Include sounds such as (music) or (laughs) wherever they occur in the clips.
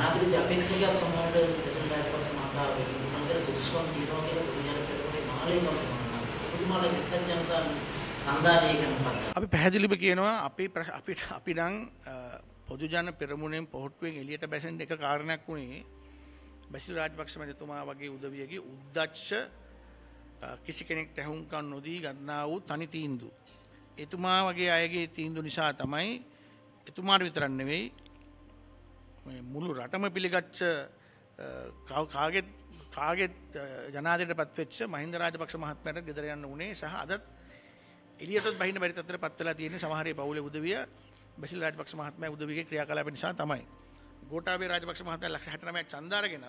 අනාගතයේදී අපේක්ෂකයන් සමහරට දෙසුම්දායක සමාජතාව වෙනුවෙන් සුසුම් දිනවා කියලා පොදුජන පෙරමුණේ මාළිගම කරනවා. පොදුමාලේ විසඥානතා සංධානය කරනවා. අපි පැහැදිලිව කියනවා අපි අපිට අපි නම් පොදුජන පෙරමුණෙන් පොහොට්ටුවෙන් එළියට බැසෙන්න එක කාරණයක් වුණේ බැසිල් රාජපක්ෂ මැතිතුමා වගේ උදවියගේ උද්දච්ච කිසි කෙනෙක්ට ඇහුම්කන් නොදී ගන්නා වූ තනි තීන්දුව. එතුමා වගේ අයගේ තීන්දු නිසා තමයි එතුමාට විතරක් නෙවෙයි මුළු රටම පිළිගච්ච කාගෙත් කාගෙත් ජනාදයට පත්වෙච්ච මහින්ද රාජපක්ෂ මහත්මයට ගෙදර යන්න උනේ සහ අදත් එලියටත් බහින බැරි තත්ත්වයට පත් වෙලා තියෙන සමහරේ පවුලේ උදවිය බසිල් රාජපක්ෂ මහත්මයා උදවිගේ ක්‍රියාකලාප නිසා තමයි. ගෝඨාභය රාජපක්ෂ මහත්මයා ලක්ෂ 69ක් ඡන්ද අරගෙනත්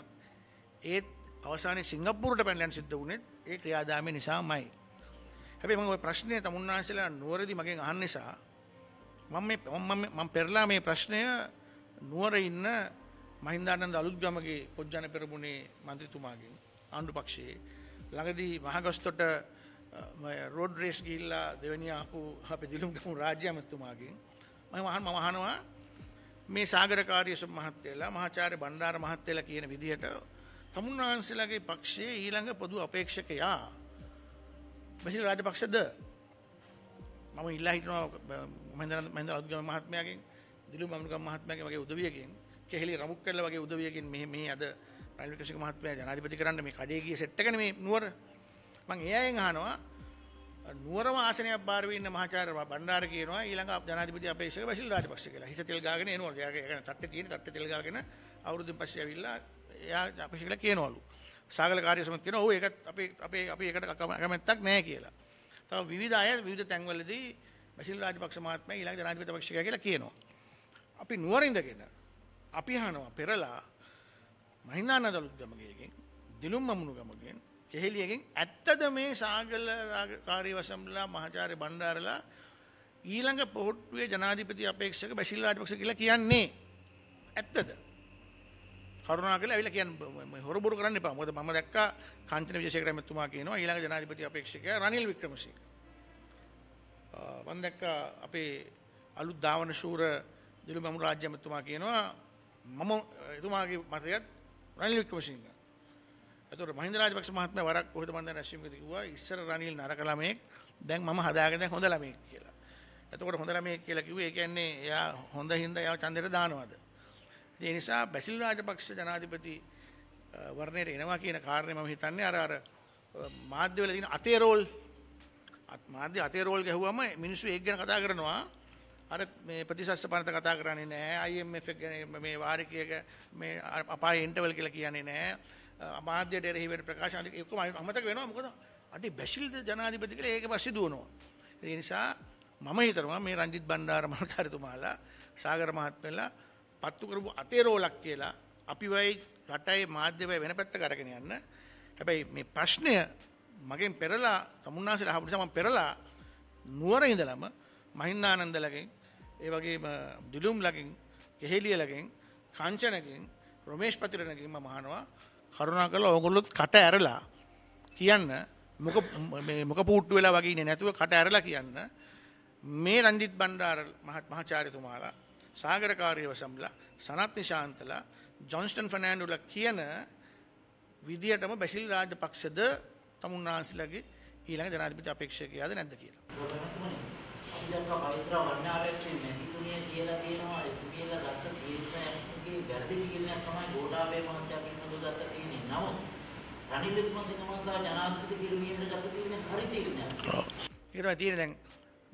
ඒත් අවසානයේ සිංගප්පූරුවට පැනලන්න සිද්ධ වුණේ ඒ ක්‍රියාදාමය නිසාමයි. හැබැයි මම ওই ප්‍රශ්නේ තමුන්නාන්සලා නුවරදි මගෙන් අහන්න නිසා මම මේ මම පෙරලා මේ ප්‍රශ්නය නුවර ඉන්න මහින්දානන්ද අලුත්ගමගේ පොජ්ජන පෙරමුණේ මන්ත්‍රීතුමාගෙන් ආණ්ඩු පක්ෂයේ ළඟදී මහගස්තොට රෝඩ් රේස් ගිල්ලා දෙවැනි ආපු අපේ දිලුම්ගම රාජ්‍ය ඇමතුමාගෙන් මම අහන මම අහනවා මේ සාගරකාරී මහත්තයලා මහාචාර්ය බණ්ඩාර මහත්තයලා කියන විදිහට තමුන්වහන්සේලාගේ පක්ෂයේ ඊළඟ පොදු අපේක්ෂකයා බසිල් රාජපක්ෂද මම ඉල්ලා හිටනවා මහින්ද මහින්ද අලුත්ගම මහත්මයාගෙන් දිලු මමනුගම් මහත්මයාගේ වගේ උදවියකින් කෙහෙලි රමුක් කරලා වගේ උදවියකින් මේ මේ අද රනිල් වික්‍රමසිංහ මහත්මයා ජනාධිපති කරන්න මේ කඩේ ගිය සෙට් එකනේ මේ නුවර මම ඒ අයෙන් අහනවා නුවරම ආසනයක් බාර වෙන්න මහාචාර්ය බණ්ඩාර කියනවා ඊළඟ ජනාධිපති අපේක්ෂක බසිල් රාජපක්ෂ කියලා හිස තෙල් ගාගෙන එනවා එයා කියන්නේ තට්ටේ තියෙන තට්ටේ තෙල් ගාගෙන අවුරුදුන් පස්සේ ඇවිල්ලා එයා අපේක්ෂක කියලා කියනවලු සාගල කාර්ය සමිතිය කියනවා ඔව් ඒකත් අපේ අපේ අපි ඒකට කැමැත්තක් නැහැ කියලා තව විවිධ අය විවිධ තැන්වලදී බසිල් රාජපක්ෂ මහත්මයා ඊළඟ ජනාධිපති අපේක්ෂකයා කියලා කියනවා අපි නුවරින්දගෙන අපි හනවා පෙරලා මහින්නානද අලුත්ගමගේගෙන් දිලුම් මමුණු ගමගෙන් කෙහෙලියගෙන් ඇත්තද මේ සාගල කාරී වසම්ලා මහාචාර්ය බණ්ඩාරලා ඊළඟ පොහොට්ටුවේ ජනාධිපති අපේක්ෂක බැසිල් රාජපක්ෂ කියලා කියන්නේ ඇත්තද කරුණාකරලා ඇවිල්ලා කියන්න හොරබොරු කරන්න එපා මොකද මම දැක්කා කාංචන විජේසේකර මැතිතුමා කියනවා ඊළඟ ජනාධිපති අපේක්ෂකයා රනිල් වික්‍රමසිංහ මම දැක්කා අපේ අලුත් ධාවන ශූර දිලු බමුණු රාජ්‍ය ඇමතුමා කියනවා මම එතුමාගේ මතයත් රනිල් වික්‍රමසිංහ. එතකොට මහින්ද රාජපක්ෂ මහත්මයා වරක් කොහෙද මන්ද රැස්වීමකදී කිව්වා ඉස්සර රනිල් නරක ළමෙක් දැන් මම හදාගෙන දැන් හොඳ ළමෙක් කියලා. එතකොට හොඳ ළමෙක් කියලා කිව්වේ ඒ කියන්නේ එයා හොඳ හින්දා එයා ඡන්දෙට දානවද? ඒ නිසා බැසිල් රාජපක්ෂ ජනාධිපති වර්ණයට එනවා කියන කාරණය මම හිතන්නේ අර අර මාධ්‍යවල තියෙන අතේ රෝල් මාධ්‍ය අතේ රෝල් ගැහුවම මිනිස්සු ඒක ගැන කතා කරනවා අර මේ ප්‍රතිශස්තපනත කතා කරන්නේ නැහැ IMF ගැන මේ වාරිකයක මේ අපාය ඉන්ටර්වල් කියලා කියන්නේ නැහැ අමාත්‍යයට එරෙහි වෙන ප්‍රකාශ ඔක්කොම අමතක වෙනවා මොකද අඩි බැසිල්ද ජනාධිපති කියලා ඒක පස්සේ දුවනවා ඒ නිසා මම හිතනවා මේ රංජිත් බණ්ඩාර මහතාරතුමාලා සාගර මහත්මයලා පත්තු කරපු අතේ රෝලක් කියලා අපි වෙයි රටේ මාධ්‍ය වෙයි වෙන පැත්තකට අරගෙන යන්න හැබැයි මේ ප්‍රශ්නය මගෙන් පෙරලා තමුන්නාසිර අහපු නිසා මම පෙරලා නුවර ඉඳලම මහින්දානන්දලගෙන් ඒ වගේ දිලුම් ලගින් ගෙහෙලිය ලගින් කාංචනකින් රොමේෂ් පතිරණකින් මම අහනවා කරුණා කරලා ඕගොල්ලොත් කට ඇරලා කියන්න මොක මොක පූට්ටු වෙලා වගේ ඉන්නේ නැතුව කට ඇරලා කියන්න මේ රන්ජිත් බණ්ඩාර මහත් මහාචාර්යතුමාලා සාගරකාරීව සම්ලා සනත් නිශාන්තලා ජොන්ස්ටන් ෆර්නෑන්ඩෝලා කියන විදියටම බැසිල් රාජපක්ෂද තමුන්නාන්සලාගේ ඊළඟ ජනාධිපති අපේක්ෂකයාද නැද්ද කියලා. කිසියම්ක පවිත්‍ර වන්නාරච්චේ නැතිුනේ කියලා තියෙනවා ඒක කියලා ගත්ත තීරණයකගේ වැරදි තීරණයක් තමයි ගෝඨාභය මහත්තයා පිළිබඳව ගත්ත තීරණය. නමුත් රනිල් වික්‍රමසිංහ මහතා ජනාධිපති කිරීමේදී ගත්ත තීරණය හරි තීරණයක්. ඔව්. ඒක තමයි තීරණය දැන්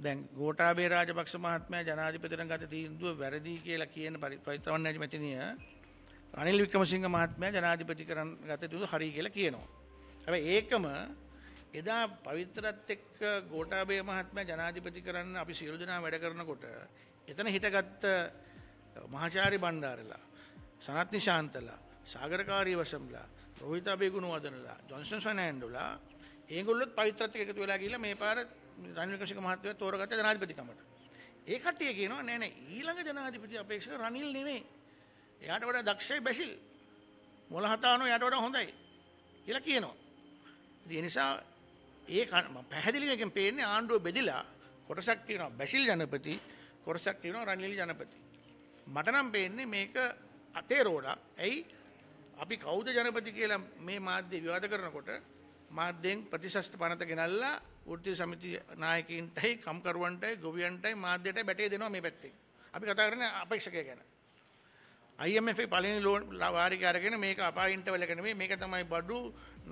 දැන් ගෝඨාභය රාජපක්ෂ මහත්මයා ජනාධිපතිරන් ගත තීන්දුව වැරදි කියලා කියන පවිත්‍ර වන්නාරච්චේ මෙතනිය රනිල් වික්‍රමසිංහ මහත්මයා ජනාධිපති කරන් ගත තීන්දුව හරි කියලා කියනවා. හැබැයි ඒකම එදා පවිත්‍රත් එක්ක ගෝඨාභය මහත්මයා ජනාධිපති කරන්න අපි සියලු දෙනා වැඩ කරනකොට එතන හිටගත් මහාචාර්ය බණ්ඩාරලා සනත් නිශාන්තලා සාගරකාරී වසම්ලා රෝහිත අබේ ගුණවර්ධනලා ජොන්සන් ෆර්නෑන්ඩෝලා ඒගොල්ලොත් පවිත්‍රත් එක්ක එකතු වෙලා ගිහිල්ලා මේ පාර රනිල් ක්‍රිෂික මහත්මයා තෝරගත්ත ජනාධිපතිකමට ඒ කට්ටිය කියනවා නෑ නෑ ඊළඟ ජනාධිපති අපේක්ෂක රනිල් නෙමෙයි එයාට වඩා දක්ෂයි බැසිල් මොලහතානෝ එයාට වඩා හොඳයි කියලා කියනවා ඉතින් ඒ නිසා ඒ පැහැදිලිකෙන් පේන්නේ ආණ්ඩුව බෙදිලා කොටසක් තියෙනවා බැසිල් ජනපති කොටසක් තියෙනවා රනිල් ජනපති මට නම් පේන්නේ මේක අතේ රෝඩක් ඇයි අපි කවුද ජනපති කියලා මේ මාධ්‍ය විවාද කරනකොට මාධ්‍යෙන් ප්‍රතිශස්ත පනත ගෙනල්ලා වෘත්ති සමිති නායකයින්ටයි කම්කරුවන්ටයි ගොවියන්ටයි මාධ්‍යයටයි බැටේ දෙනවා මේ පැත්තෙන් අපි කතා කරන්නේ අපේක්ෂකය ගැන IMF පලින් ලෝන් වාරික අරගෙන මේක අපායින්ටවලක නෙමෙයි මේක තමයි බඩු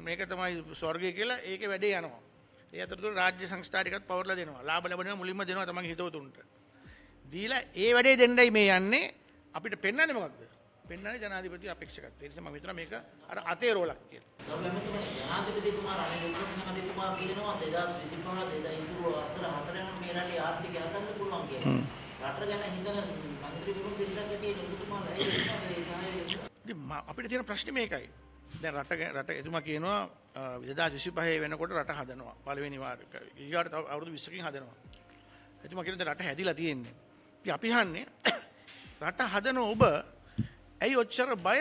මේක තමයි ස්වර්ගය කියලා ඒක වැඩේ යනවා. ඒ අතරතුර රාජ්‍ය සංස්ථා ටිකත් පවර්ලා දෙනවා. ලාභ ලැබෙනවා මුලින්ම දෙනවා තමන්ගේ හිතවතුන්ට. දීලා ඒ වැඩේ දෙන්නයි මේ යන්නේ. අපිට පෙන්වන්නේ මොකක්ද? පෙන්වන්නේ ජනාධිපති අපේක්ෂකත්වය. ඒ නිසා මම හිතනවා මේක අර අතේ රෝලක් කියලා. ජනාධිපතිතුමා රනිල් වික්‍රමසිංහතුමා කියනවා 2025 2023 වසර 4 වෙනි මේ රටේ ආර්ථිකය හදන්න පුළුවන් කියලා. රට ගැන හිතන අපිට තියෙන ප්‍රශ්න මේකයි. දැන් රට රට එතුමා කියනවා 2025 වෙනකොට රට හදනවා. පළවෙනි වාරක. ඊගාට තව අවුරුදු 20කින් හදනවා. එතුමා කියන දැන් රට හැදිලා තියෙන්නේ. ඉතින් අපි අහන්නේ (coughs) රට හදන ඔබ ඇයි ඔච්චර බය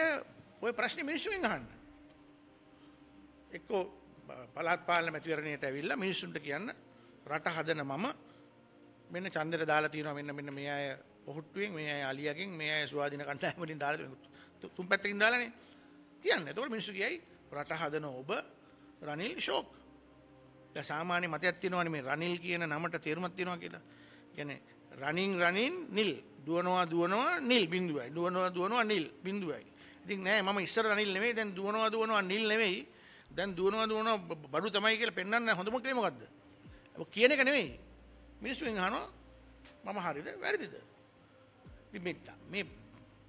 ඔය ප්‍රශ්නේ මිනිස්සුන්ගෙන් අහන්න? එක්කෝ පළාත් පාලන මැතිවරණයට ඇවිල්ලා මිනිස්සුන්ට කියන්න රට හදන මම මෙන්න චන්දර දාලා තියෙනවා මෙන්න මෙන්න මේ අය ඔහුට්ටුවෙන් මේ අය අලියගෙන් මේ අය ස්වාධීන කණ්ඩායම වලින් දාලා තුන් පැත්තකින් දාලානේ කියන්නේ. එතකොට මිනිස්සු කියයි රට හදන ඔබ රනිල් ෂෝක්. දැන් සාමාන්‍ය මතයක් තියෙනවානේ මේ රනිල් කියන නමට තේරුමක් තියෙනවා කියලා. කියන්නේ රනින් රනින් නිල් දුවනවා දුවනවා නිල් බිඳුවයි. දුවනවා දුවනවා නිල් බිඳුවයි. ඉතින් නෑ මම ඉස්සර රනිල් නෙමෙයි දැන් දුවනවා දුවනවා නිල් නෙමෙයි. දැන් දුවනවා දුවනවා බඩු තමයි කියලා පෙන්වන්න හොඳම ක්‍රේ මොකද්ද? ඔය කියන එක නෙමෙයි. මිනිස්සුන් අහනවා මම හරිද වැරදිද? මේ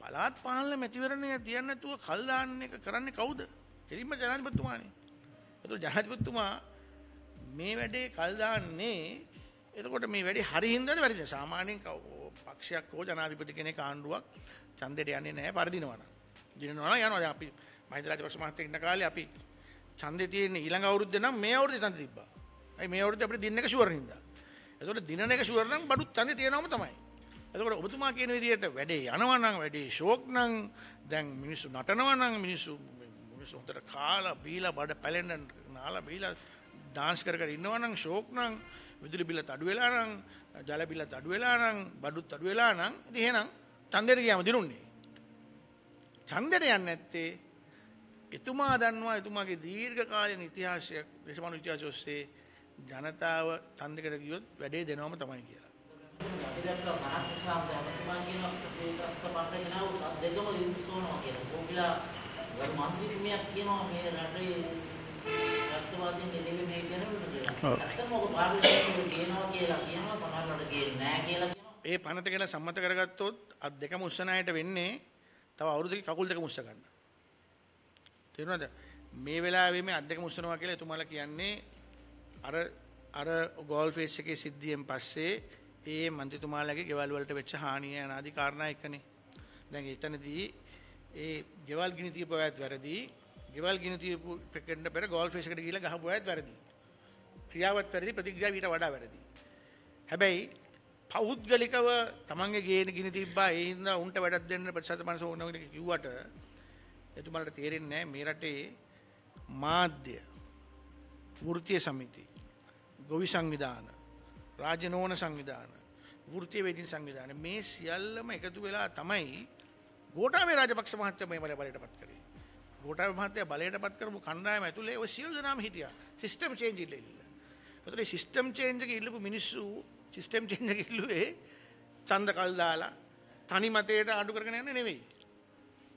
පලාත් පාලන මැතිවරණය තියන්න නැතුව කල් දාන්න එක කරන්නේ කවුද? කෙලින්ම ජනාධිපතිතුමානේ. ඒතකොට ජනාධිපතිතුමා මේ වැඩේ කල් දාන්නේ එතකොට මේ වැඩේ හරි හින්දාද වැරදිද? සාමාන්‍යයෙන් පක්ෂයක් හෝ ජනාධිපති කෙනෙක් ආණ්ඩුවක් ඡන්දෙට යන්නේ නැහැ පරිදිනවා නම්. දිනනවා නම් යනවා. දැන් අපි මහින්ද රාජපක්ෂ මහත්තයා ඉන්න කාලේ අපි ඡන්දේ තියෙන ඊළඟ අවුරුද්ද නම් මේ අවුරුද්දේ ඡන්ද තිබ්බා. අයි මේ අවුරුද්දේ අපිට දින එක ෂුවර් හින්දා. එතකොට දින එක ෂුවර් නම් බඩුත් ඡන්දේ තියෙනවම තමයි. එතකොට ඔබතුමා කියන විදිහට වැඩේ යනවා නම් වැඩේ ෂෝක් නම් දැන් මිනිස්සු නටනවා නම් මිනිස්සු මිනිස්සු හොඳට කාලා බීලා බඩ පැලෙන්න නාලා බීලා ඩාන්ස් කර කර ඉන්නවා නම් ෂෝක් නම් විදුලි බිලත් අඩු වෙලා නම් ජල බිලත් අඩු වෙලා නම් බඩුත් අඩු වෙලා නම් ඉතින් එහෙනම් ඡන්දෙට ගියාම දිනුන්නේ ඡන්දෙට යන්නේ නැත්තේ එතුමා දන්නවා එතුමාගේ දීර්ඝ කාලීන ඉතිහාසයක් දේශපාලන ඉතිහාසය ඔස්සේ ජනතාව ඡන්දෙකට ගියොත් වැඩේ දෙනවම තමයි කියලා දැක්කා සනත් නිසාත් ඇමතුමා කියනවා ප්‍රතිපත්ත පටගෙන ආවොත් දෙදම ඉරිසෝනවා කියලා. කොම්බිලා ගරු මන්ත්‍රීතුමියක් කියනවා මේ රටේ රත්වාදීන් එළිවෙ මේ කරනවලු කියලා. ඇත්තම ඔබ පාර්ලිමේන්තුවේ කියනවා කියලා කියනවා සමහරවිට ගේන්නේ නැහැ කියලා කියනවා. ඒ පනත ගැන සම්මත කරගත්තොත් අත් දෙකම උස්සනායට වෙන්නේ තව අවුරුදුක කකුල් දෙකම උස්ස ගන්න. තේරුණාද? මේ වෙලාවේ මේ අත් දෙකම උස්සනවා කියලා එතුමාලා කියන්නේ අර අර ගෝල් ෆේස් එකේ සිද්ධියෙන් පස්සේ ඒ මන්ත්‍රීතුමාලගේ ගෙවල් වලට වෙච්ච හානිය අනාදි කාරණා එක්කනේ. දැන් එතනදී ඒ ගෙවල් ගිනි තියපු අයත් වැරදි. ගෙවල් ගිනි තියපු ක්‍රිකට් පෙර ගෝල් ෆේස් එකට ගිහිල්ලා ගහපු අයත් වැරදි. ක්‍රියාවත් වැරදි ප්‍රතික්‍රියාව ඊට වඩා වැරදි. හැබැයි පෞද්ගලිකව තමන්ගේ ගේන ගිනි තිබ්බා ඒ හින්දා උන්ට වැඩක් දෙන්න ප්‍රතිශත මනස ඕන කියලා කිව්වට එතුමාලට තේරෙන්නේ නැහැ මේ රටේ මාධ්‍ය වෘත්තීය සමිති ගොවි සංවිධාන රාජ්‍ය නෝන සංවිධාන වෘතියවේදින් සංවිධාන මේ සියල්ලම එකතු වෙලා තමයි ගෝටාවේ රාජපක්ෂ මහත්තයා මේ බලය බලයටපත් කරේ. ගෝටාවේ මහත්තයා බලයටපත් කරපු කණ්ඩායම ඇතුලේ ඔය සියලු දෙනාම හිටියා. සිස්ටම් චේන්ජ් ඉල්ලෙල්ල. ඒතර සිස්ටම් චේන්ජ් එක ඉල්ලපු මිනිස්සු සිස්ටම් චේන්ජ් එක ඉල්ලුවේ ඡන්ද කල් දාලා තනි මතයට ආඩු කරගෙන යන්නේ නෙවෙයි.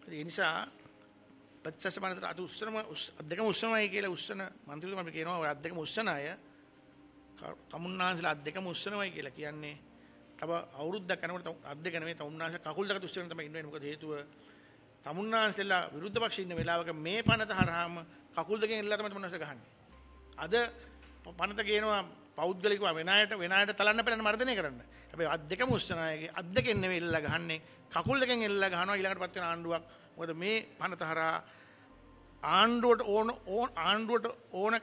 ඒ නිසා පත්සස මනතර අද උස්සනම අධ්‍යක්ෂ උස්සනමයි කියලා උස්සන මන්ත්‍රීතුමා අපි කියනවා ඔය අධ්‍යක්ෂ උස්සන අය තමුන්නාන්සලා අත් දෙකම උස්සනවයි කියලා කියන්නේ තව අවුරුද්දක් යනකොට අත් දෙක නෙමෙයි තමුන්නාන්සලා කකුල් දෙක උස්සගෙන තමයි ඉන්න වෙන්නේ මොකද හේතුව තමුන්නාන්සලා විරුද්ධ පක්ෂේ ඉන්න වෙලාවක මේ පනත හරහාම කකුල් දෙකෙන් එල්ලලා තමයි තමුන්නාන්සලා ගහන්නේ අද පනත ගේනවා පෞද්ගලිකව වෙන අයට වෙන අයට තලන්න පෙළන මර්ධනය කරන්න. හැබැයි අත් දෙකම උස්සන අයගේ අත් දෙකෙන් නෙමෙයි එල්ලලා ගහන්නේ කකුල් දෙකෙන් එල්ලලා ගහනවා ඊළඟට පත් වෙන ආණ්ඩුවක්. මොකද මේ පනත හරහා ආණ්ඩුවට ඕන ආණ්ඩුවට ඕන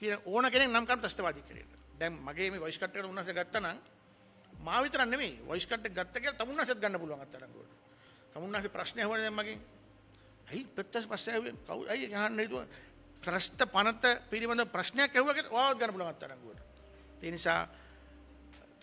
කියන ඕන කෙනෙක් නම් කරු ත්‍රස්තවාදී කියලා. දැන් මගේ මේ වොයිස් කට් එකට උන්වහන්සේ ගත්තා නම් මා විතරක් නෙමෙයි වොයිස් කට් එක ගත්ත කියලා තමුන්වහන්සේත් ගන්න පුළුවන් අත්තරංගුවට. තමුන්වහන්සේ ප්‍රශ්න අහුවනේ දැන් මගෙන්. ඇයි පෙත්තස් පස්සේ ආවේ කවුද ඇයි අහන්න හිතුවා? ත්‍රස්ත පනත පිළිබඳ ප්‍රශ්නයක් ඇහුවා කියලා ඔයාවත් ගන්න පුළුවන් අත්තරංගුවට. ඒ නිසා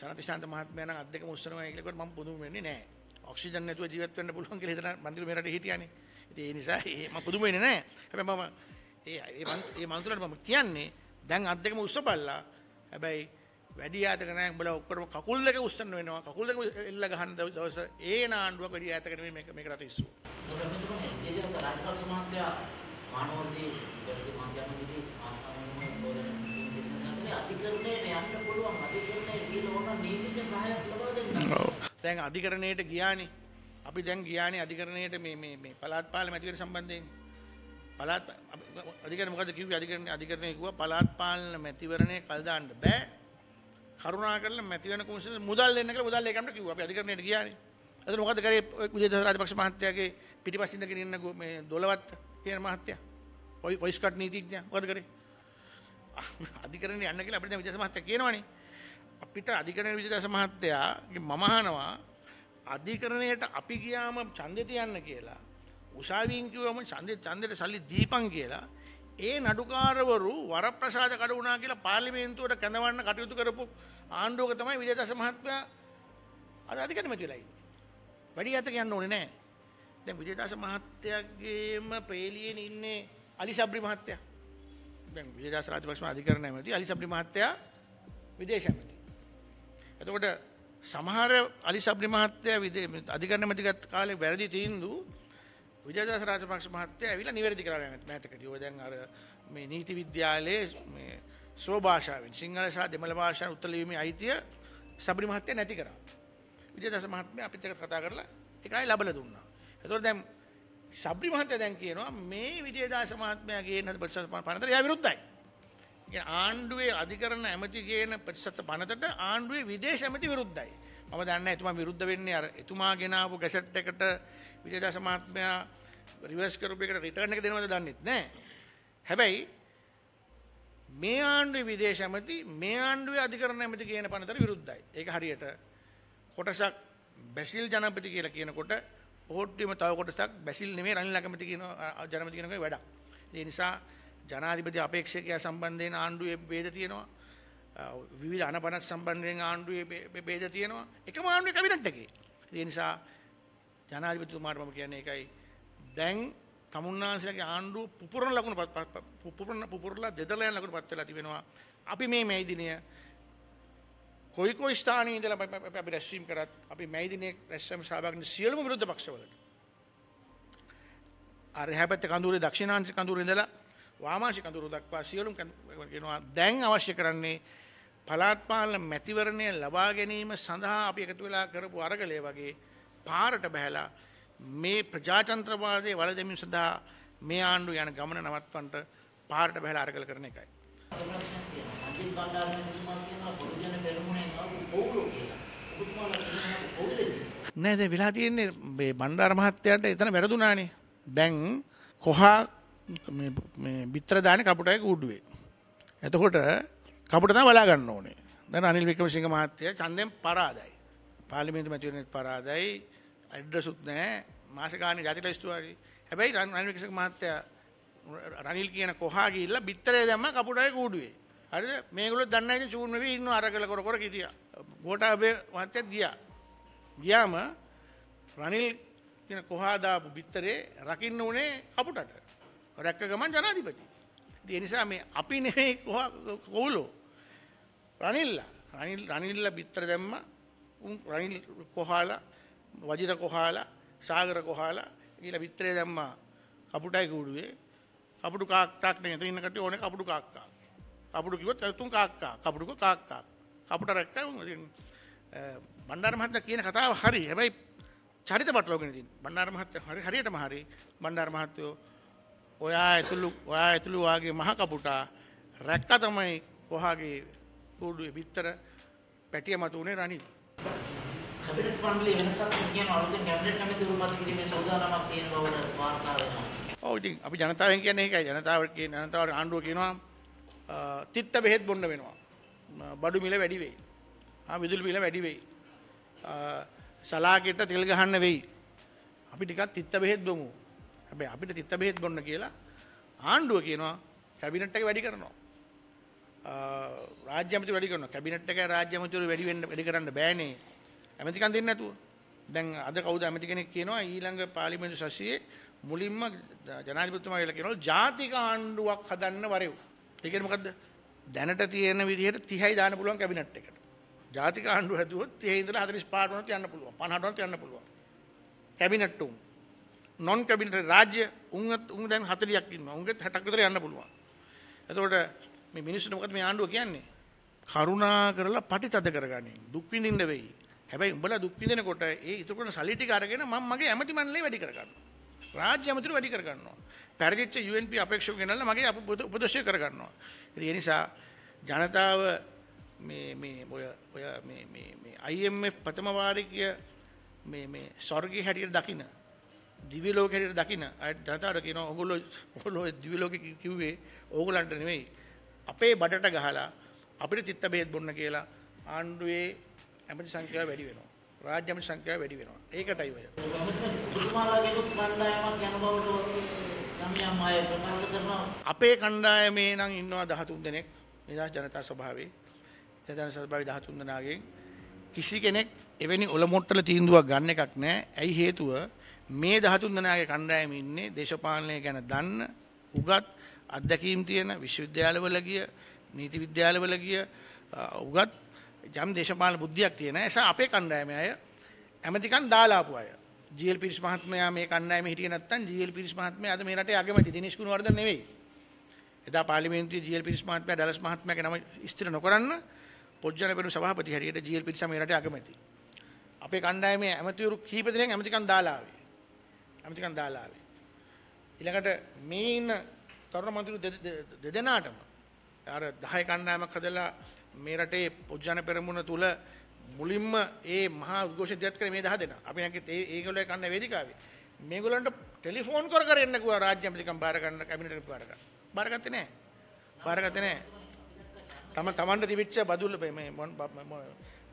ජනතිශාන්ත මහත්මයා නම් අත් දෙකම උස්සනවා කියලා කිව්වට මම පුදුම වෙන්නේ නැහැ. ඔක්සිජන් නැතුව ජීවත් වෙන්න පුළුවන් කියලා හිතන මන්දිර මෙරට හිටියානේ. ඉතින් ඒ නිසා මම පුදුම වෙන්නේ නැහැ. හැබැයි මම ඒ ඒ මන්ත්‍රණයට මම කියන්නේ දැන් අත් දෙකම උස්සපල්ලා හැබැයි වැඩි යාතක නෑ උඹලා ඔක්කොම කකුල් දෙක උස්සන්න වෙනවා කකුල් දෙක එල්ල ගහන දවස ඒ නාණ්ඩුවක් වැඩි යාතක නෙමෙයි මේක මේක රට ඉස්සුව. දැන් අධිකරණයට ගියානේ අපි දැන් ගියානේ අධිකරණයට මේ මේ මේ පළාත් පාලම අධිකරණ සම්බන්ධයෙන් පළාත් අධිකරණ මොකද කිව්වේ අධිකරණ අධිකරණය කිව්වා පළාත් පාලන මැතිවරණය කල් දාන්න බෑ කරුණාකරලා මැතිවරණ කොමිෂන් මුදල් දෙන්න කියලා මුදල් ලේකම්ට කිව්වා අපි අධිකරණයට ගියානේ එතන මොකද කරේ විජේදස රාජපක්ෂ මහත්තයාගේ පිටිපස්සින් ඉඳගෙන ඉන්න මේ දොලවත් කියන මහත්තයා ඔයි වොයිස් කට් නීතිඥයා මොකද කරේ (laughs) අධිකරණයට යන්න කියලා අපිට දැන් විජේදස මහත්තයා කියනවනේ අපිට අධිකරණ විජේදස මහත්තයාගේ මම අහනවා අධිකරණයට අපි ගියාම ඡන්දේ තියන්න කියලා උසාවියෙන් කිව්වම ඡන්දේ ඡන්දේට සල්ලි දීපන් කියලා ඒ නඩුකාරවරු වරප්‍රසාද කඩ වුණා කියලා පාර්ලිමේන්තුවට කැඳවන්න කටයුතු කරපු ආණ්ඩුවක තමයි විජේදස මහත්මයා අද අධිකරණමැතිලා ඉන්නේ. වැඩි යතක යන්න ඕනේ නැහැ. දැන් විජේදස මහත්තයාගේම පේලියෙන් ඉන්නේ අලි සබ්රි මහත්තයා. දැන් විජේදස රාජපක්ෂ අධිකරණ ඇමති අලි සබ්රි මහත්තයා විදේශ ඇමති. එතකොට සමහර අලි සබ්‍රි මහත්තයා අධිකරණ මැතිගත් කාලේ වැරදි තීන්දුව විජයදාස රාජපක්ෂ මහත්තයා ඇවිල්ලා නිවැරදි කරගෙන යනවා මෑතකදී. ඔය දැන් අර මේ නීති විද්‍යාලයේ මේ ස්වභාෂාවෙන් සිංහල සහ දෙමළ භාෂාවෙන් උත්තර ලිවීමේ අයිතිය සබරි මහත්තයා නැති කරා. විජයදාස මහත්මයා අපිත් එක්ක කතා කරලා ඒකයි ලැබලා දුන්නා. ඒතකොට දැන් සබරි මහත්තයා දැන් කියනවා මේ විජයදාස මහත්මයා ගේන ප්‍රතිශත පනතට එයා විරුද්ධයි. කියන්නේ ආණ්ඩුවේ අධිකරණ ඇමති ගේන ප්‍රතිශත පනතට ආණ්ඩුවේ විදේශ ඇමති විරුද්ධයි. මම දන්න එතුමා විරුද්ධ වෙන්නේ අර එතුමා ගෙනාවු ගැසට් එකට විජේදාස මහත්මයා රිවර්ස් කරපු එකට රිටර්න් එක දෙනවද දන්නෙත් නෑ. හැබැයි මේ ආණ්ඩුවේ විදේශ ඇමති මේ ආණ්ඩුවේ අධිකරණ ඇමති කියන පනතට විරුද්ධයි. ඒක හරියට කොටසක් බැසිල් ජනපති කියලා කියනකොට ඕට්ටියම තව කොටසක් බැසිල් නෙමෙයි රනිල් අකමැති කියන ජනපති කියනකේ වැඩක්. ඒ නිසා ජනාධිපති අපේක්ෂකයා සම්බන්ධයෙන් ආණ්ඩුවේ ભેද තියෙනවා. විවිධ අනපනත් සම්බන්ධයෙන් ආණ්ඩුවේ බේද තියෙනවා එකම ආණ්ඩුවේ කැබිනට් එකේ. ඒ නිසා ජනාධිපතිතුමාට මම කියන්නේ ඒකයි දැන් තමුන්නාන්සේලාගේ ආණ්ඩුව පුපුරන ලකුණු පුපුරන පුපුරලා දෙදලා යන ලකුණු පත් වෙලා තිබෙනවා. අපි මේ මේ දිනය කොයි කොයි ස්ථානයේ ඉඳලා අපි රැස්වීම කරත් අපි මේ දිනේ රැස්වීම සහභාගී වෙන සියලුම විරුද්ධ පක්ෂවලට අර හැබත් කඳුරේ දක්ෂිණාංශ කඳුරේ ඉඳලා වාමාංශ කඳුර දක්වා සියලුම කියනවා දැන් අවශ්‍ය කරන්නේ පලාත්පාලන මැතිවරණය ලබා ගැනීම සඳහා අපි එකතු වෙලා කරපු අරගලය වගේ පාරට බැහැලා මේ ප්‍රජාතන්ත්‍රවාදය වල දෙමින් සඳහා මේ ආණ්ඩු යන ගමන නවත්වන්ට පාරට බැහැලා අරගල කරන එකයි. නෑ දැන් වෙලා තියෙන්නේ මේ බණ්ඩාර මහත්තයාට එතන වැරදුනානේ. දැන් කොහා මේ පිටර දාන්නේ කපුටයි කූඩුවේ. එතකොට කපුට තමයි බලා ගන්න ඕනේ. දැන් අනිල් වික්‍රමසිංහ මහත්තයා ඡන්දයෙන් පරාදයි. පාර්ලිමේන්තු මැතිවරණයට පරාදයි. ඇඩ්‍රස්ුත් නැහැ. මාස ගානේ ජාතික ලැයිස්තුවාරි. හැබැයි රනිල් වික්‍රමසිංහ මහත්තයා රනිල් කියන කොහා ගිහිල්ලා බිත්තරේ දැම්ම කපුටගේ කූඩුවේ. හරිද? මේගොල්ලෝ දන්නේ නැහැ චූන් වෙවි ඉන්නව අර කළ කර කර හිටියා. ගෝඨාභය මහත්තයාත් ගියා. ගියාම රනිල් කියන කොහා දාපු බිත්තරේ රකින්න උනේ කපුටට. රැක්ක ගමන් ජනාධිපති. ඉතින් ඒ නිසා මේ අපි නෙමෙයි කොහොල්ලෝ රනිල්ලා රනිල් රනිල්ලා පිටර දැම්ම උන් රනිල් කොහාලා වජිර කොහාලා සාගර කොහාලා ඊළ පිටරේ දැම්මා කපුටයි කූඩුවේ කපුටු කාක්ටක් නේ එතන ඉන්න කට්ටිය ඕනේ කපුටු කාක්කා කපුටු කිව්වොත් තුන් කාක්කා කපුටුක කාක්කා කපුට රැක්කා බණ්ඩාර මහත්තයා කියන කතාව හරි හැබැයි චරිත පටලවගෙන ඉතින් බණ්ඩාර මහත්තයා හරි හරියටම හරි බණ්ඩාර මහත්තයෝ ඔයා ඇතුළු ඔයා ඇතුළු වාගේ මහ කපුටා රැක්ක තමයි කොහාගේ බෝඩුවේ බිත්තර පැටිය මත උනේ රනිල්. කැබිනට් මණ්ඩලයේ වෙනසක් කියන අලුතෙන් කැබිනට් කමිටු උරුමත් කිරීමේ සෝදානමක් තියෙන බව වාර්තා වෙනවා. ඔව් ඉතින් අපි ජනතාවෙන් කියන්නේ ඒකයි. ජනතාව කියන ජනතාවට ආණ්ඩුව කියනවා තිත්ත බෙහෙත් බොන්න වෙනවා. බඩු මිල වැඩි වෙයි. ආ විදුලි මිල වැඩි වෙයි. සලාකෙට තෙල් ගහන්න වෙයි. අපි ටිකක් තිත්ත බෙහෙත් බොමු. හැබැයි අපිට තිත්ත බෙහෙත් බොන්න කියලා ආණ්ඩුව කියනවා කැබිනට් එක වැඩි කරනවා. රාජ්‍ය අමති වැඩි කරනවා කැබිනට් එකේ රාජ්‍ය අමතිවරු වැඩි වෙන්න වැඩි කරන්න බෑනේ ඇමතිකම් දෙන්නේ නැතුව දැන් අද කවුද ඇමති කෙනෙක් කියනවා ඊළඟ පාර්ලිමේන්තු සැසියේ මුලින්ම ජනාධිපතිතුමා කියලා කියනවා ජාතික ආණ්ඩුවක් හදන්න වරෙව් ඒ කියන්නේ මොකද්ද දැනට තියෙන විදිහට 30යි දාන්න පුළුවන් කැබිනට් එකට ජාතික ආණ්ඩුව හැදුවොත් 30 ඉඳලා 45 වෙනකන් යන්න පුළුවන් 50 වෙනකන් යන්න පුළුවන් කැබිනට් උන් නොන් කැබිනට් රාජ්‍ය උන් උන් දැන් 40ක් ඉන්නවා උන්ගෙත් 60ක් විතර යන්න පුළුවන් එතකොට මේ මිනිස්සුන්ට මොකද මේ ආණ්ඩුව කියන්නේ? කරුණා කරලා පටිතද කරගනින්. දුක් විඳින්න වෙයි. හැබැයි උඹලා දුක් විඳිනකොට ඒ ඉතුරු කරන සල්ලි ටික අරගෙන මම මගේ ඇමති මණ්ඩලේ වැඩි කරගන්නවා. රාජ්‍ය ඇමතිරු වැඩි කරගන්නවා. පැරදිච්ච UNP අපේක්ෂක ගෙනල්ලා මගේ උපදේශය කරගන්නවා. ඉතින් ඒ නිසා ජනතාව මේ මේ ඔය ඔය මේ මේ මේ IMF ප්‍රථම වාරිකය මේ මේ ස්වර්ගයේ හැටියට දකින දිව්‍ය ලෝකේ හැටියට දකින අය ජනතාවට කියනවා ඔයගොල්ලෝ ඔයගොල්ලෝ දිව්‍ය ලෝකේ කිව්වේ ඕගොල්ලන්ට නෙමෙයි අපේ බඩට ගහලා අපිට චිත්ත බෙහෙත් බොන්න කියලා ආණ්ඩුවේ ඇමති සංඛ්‍යාව වැඩි වෙනවා. රාජ්‍ය ඇමති සංඛ්‍යාව වැඩි වෙනවා. ඒකටයි ඔය. අපේ කණ්ඩායමේ නම් ඉන්නවා 13 දෙනෙක් නිදහස් ජනතා සභාවේ. ජනතා සභාවේ 13 දෙනාගෙන් කිසි කෙනෙක් එවැනි ඔලොමොට්ටල තීන්දුවක් ගන්න එකක් නැහැ. ඇයි හේතුව මේ 13 දෙනාගේ කණ්ඩායම ඉන්නේ දේශපාලනය ගැන දන්න උගත් අත්දැකීම් තියෙන විශ්වවිද්‍යාලවල ගිය නීති විද්‍යාලවල ගිය උගත් යම් දේශපාලන බුද්ධියක් තියෙන නිසා අපේ කණ්ඩායමේ අය ඇමතිකන් දාලා ආපු අය. ජීඑල් පිරිස් මහත්මයා මේ කණ්ඩායමේ හිටියේ නැත්නම් ජීඑල් පිරිස් මහත්මයා අද මේ රටේ අගමැති දිනේෂ් ගුණවර්ධන නෙවෙයි. එදා පාර්ලිමේන්තුවේ ජීඑල් පිරිස් මහත්මයා ඩලස් මහත්මයාගේ නම ස්ථිර නොකරන පොජ්ජන පෙරු සභාපති හැටියට ජීඑල් පිරිස මේ රටේ අගමැති. අපේ කණ්ඩායමේ ඇමතිවරු කීප දෙනෙක් ඇමතිකන් දාලා ආවේ. ඇමතිකන් දාලා ආවේ. ඊළඟට මේ ඉන්න තරුණ මන්ත්‍රීවරු දෙදෙනාටම අර 10 කණ්ඩායමක් හදලා මේ රටේ පොජ්ජන පෙරමුණ තුල මුලින්ම ඒ මහා උද්ඝෝෂ ඉදිරිපත් කරේ මේ 10 දෙනා. අපි නැගිට ඒ ඒගොල්ලෝ කන්න වේදිකාවේ. මේගොල්ලන්ට ටෙලිෆෝන් කර කර එන්න කිව්වා රාජ්‍ය අමාත්‍යකම් බාර ගන්න කැබිනට් එක බාර ගන්න. බාරගත්තේ නැහැ. බාරගත්තේ නැහැ. තම තමන්ට තිබිච්ච බදුල්ල මේ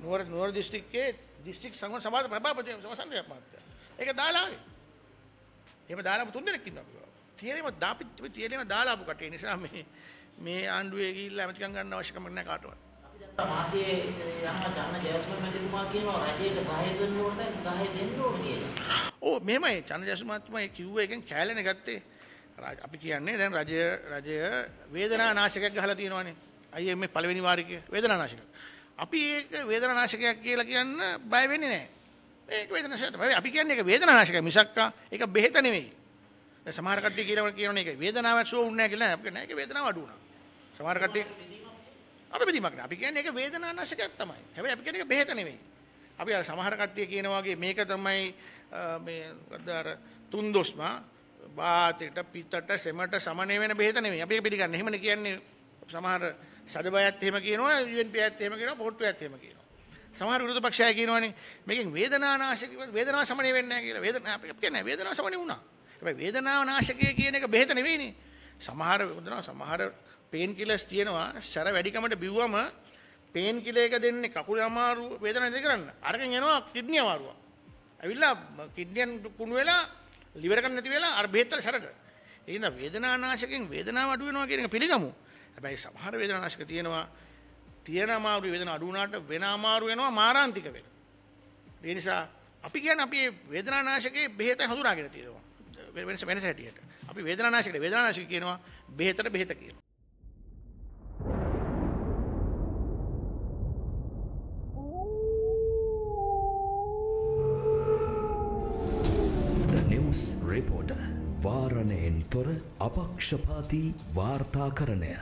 නුවර නුවර දිස්ත්‍රික්කයේ දිස්ත්‍රික් සංගම සභාවේ ප්‍රභාපති සමසන්දේ අමාත්‍ය. ඒක දාලා ආවේ. එහෙම දාලා තුන් දෙනෙක් ඉන්නවා. තියෙනම දාපි තියෙනම දාලා ආපු කටේ නිසා මේ මේ ආණ්ඩුවේ ගිහිල්ලා ඇමතිකම් ගන්න අවශ්‍ය කමක් නැහැ කාටවත්. අපි දැන් සමාජයේ යහන ගන්න ජයසුමන් මැතිතුමා කියනවා රජයට සහය දෙන්න ඕනේ සහය දෙන්න ඕනේ කියලා. ඔව් මෙහෙමයි චන්දජයසුමන් මැතිතුමා ඒ කිව්ව එකෙන් කැලේනේ ගත්තේ. අපි කියන්නේ දැන් රජය රජය වේදනා නාශකයක් ගහලා තියෙනවානේ. IMF පළවෙනි වාරිකය වේදනා නාශකයක්. අපි ඒක වේදනා නාශකයක් කියලා කියන්න බය වෙන්නේ නැහැ. ඒක වේදනා නාශකයක්. අපි කියන්නේ ඒක වේදනා නාශකයක් මිසක් ඒක බෙහෙත නෙවෙයි. සමහර කට්ටිය කියලා කියනවනේ ඒක වේදනාව ඇසුව උන්නේ නැහැ කියලා අපි කියන්නේ ඒක වේදනාව අඩු වුණා. සමහර කට්ටිය අපි බෙදීමක් නෑ. අපි කියන්නේ ඒක වේදනානාශකයක් තමයි. හැබැයි අපි කියන්නේ ඒක බෙහෙත නෙමෙයි. අපි අර සමහර කට්ටිය කියන වාගේ මේක තමයි මේ අර තුන්දොස්මා වාතයට පිත්තට සෙමට සමනය වෙන බෙහෙත නෙමෙයි. අපි ඒක පිළිගන්නේ. එහෙමනේ කියන්නේ සමහර සදබයත් එහෙම කියනවා, UNPයත් එහෙම කියනවා, පොට්ටුයත් එහෙම කියනවා. සමහර විරුද්ධ පක්ෂය කියනවනේ මේකෙන් වේදනානාශක වේදනාව සමනය වෙන්නේ නැහැ කියලා. වේදනාව අපි කියන්නේ වේදනාව සමනය වුණා. හැබැයි වේදනාව නාශකය කියන එක බෙහෙත නෙවෙයිනේ. සමහර වේදනාව සමහර පේන් කිලර්ස් තියෙනවා. සැර වැඩිකමට බිව්වම පේන් කිලර් එක දෙන්නේ කකුල අමාරු වේදනාව ඉඳි කරන්න. අරගෙන එනවා කිඩ්නිය අමාරුව. ඇවිල්ලා කිඩ්නියන් කුණු වෙලා liver එක නැති වෙලා අර බෙහෙත් වල සැරට. ඒ නිසා වේදනානාශකෙන් වේදනාව අඩු වෙනවා කියන එක පිළිගමු. හැබැයි සමහර වේදනානාශක තියෙනවා තියෙන අමාරු වේදන අඩු වුණාට වෙන අමාරු වෙනවා මාරාන්තික වෙනවා. ඒ නිසා අපි කියන්නේ අපි වේදනානාශකයේ බෙහෙත හඳුනාගෙන තියෙනවා. වෙනස වෙනස හැටියට. අපි වේදනානාශකට වේදනානාශක කියනවා බෙහෙතට බෙහෙත කියලා. රිපෝට වාරණයෙන් තොර අපක්ෂපාති වාර්තාකරණය